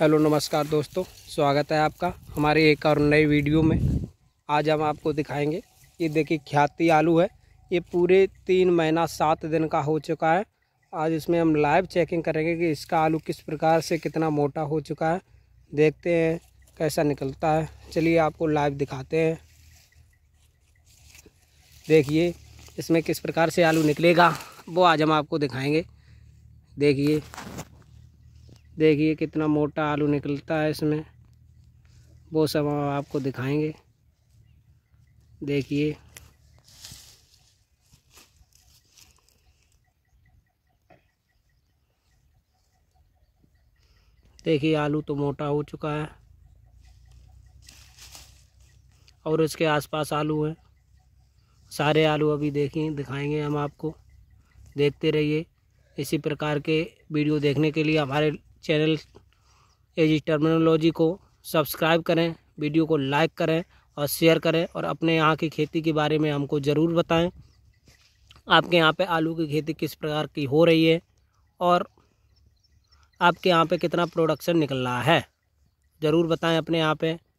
hello नमस्कार दोस्तों स्वागत है आपका हमारे एक और नए वीडियो में आज हम आपको दिखाएंगे ये देखिए ख्याति आलू है ये पूरे तीन महीना सात दिन का हो चुका है आज इसमें हम लाइव चेकिंग करेंगे कि इसका आलू किस प्रकार से कितना मोटा हो चुका है देखते हैं कैसा निकलता है चलिए आपको लाइव दिखाते हैं देखिए इसमें किस प्रकार से आलू निकलेगा वो आज हम आपको दिखाएंगे देखिए देखिए कितना मोटा आलू निकलता है इसमें वो सब हम आपको दिखाएंगे देखिए देखिए आलू तो मोटा हो चुका है और इसके आसपास आलू हैं सारे आलू अभी देखें दिखाएंगे हम आपको देखते रहिए इसी प्रकार के वीडियो देखने के लिए हमारे चैनल एजी टर्मिनोलॉजी को सब्सक्राइब करें वीडियो को लाइक करें और शेयर करें और अपने यहाँ की खेती के बारे में हमको ज़रूर बताएं आपके यहाँ पे आलू की खेती किस प्रकार की हो रही है और आपके यहाँ पे कितना प्रोडक्शन निकल रहा है ज़रूर बताएं अपने यहाँ पे